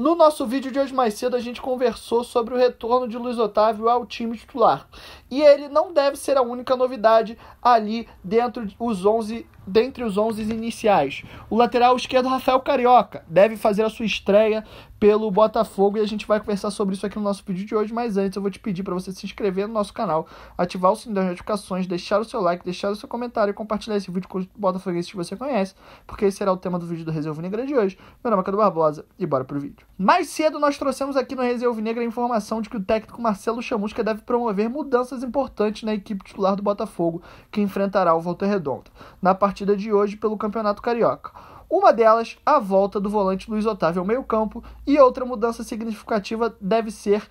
No nosso vídeo de hoje mais cedo, a gente conversou sobre o retorno de Luiz Otávio ao time titular. E ele não deve ser a única novidade ali dentro dos 11 dentre os 11 iniciais. O lateral esquerdo, Rafael Carioca, deve fazer a sua estreia pelo Botafogo e a gente vai conversar sobre isso aqui no nosso vídeo de hoje. Mas antes, eu vou te pedir para você se inscrever no nosso canal, ativar o sininho das notificações, deixar o seu like, deixar o seu comentário e compartilhar esse vídeo com os Botafogo que você conhece, porque esse será o tema do vídeo do Resenha Negra de hoje. Meu nome é Cadu Barbosa e bora pro vídeo. Mais cedo, nós trouxemos aqui no Resenha Negra a informação de que o técnico Marcelo Chamusca deve promover mudanças importantes na equipe titular do Botafogo, que enfrentará o Volta Redonda. Na partida partida de hoje pelo Campeonato Carioca. Uma delas, a volta do volante Luiz Otávio ao meio-campo, e outra mudança significativa deve ser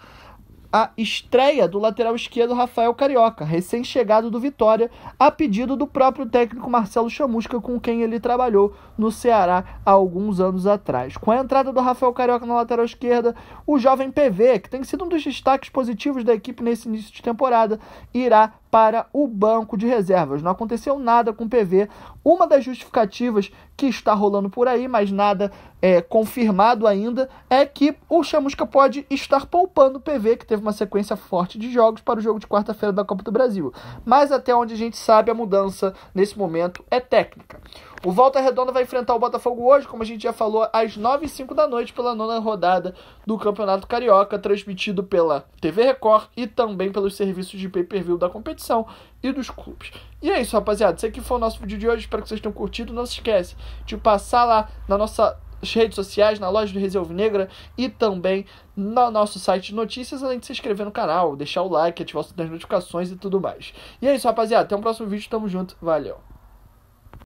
a estreia do lateral esquerdo Rafael Carioca, recém-chegado do Vitória, a pedido do próprio técnico Marcelo Chamusca, com quem ele trabalhou no Ceará há alguns anos atrás. Com a entrada do Rafael Carioca na lateral esquerda, o jovem PV, que tem sido um dos destaques positivos da equipe nesse início de temporada, irá para o banco de reservas. Não aconteceu nada com o PV. Uma das justificativas que está rolando por aí, mas nada é, confirmado ainda, é que o Chamusca pode estar poupando o PV, que teve uma sequência forte de jogos para o jogo de quarta-feira da Copa do Brasil. Mas até onde a gente sabe, a mudança nesse momento é técnica. O Volta Redonda vai enfrentar o Botafogo hoje, como a gente já falou, às 9 h da noite, pela nona rodada do Campeonato Carioca, transmitido pela TV Record e também pelos serviços de pay-per-view da competição competição e dos clubes. E é isso, rapaziada. Esse aqui foi o nosso vídeo de hoje. Espero que vocês tenham curtido. Não se esquece de passar lá na nossa redes sociais, na loja do Reserva Negra e também no nosso site de notícias, além de se inscrever no canal, deixar o like, ativar as notificações e tudo mais. E é isso, rapaziada. Até o próximo vídeo. Tamo junto. Valeu.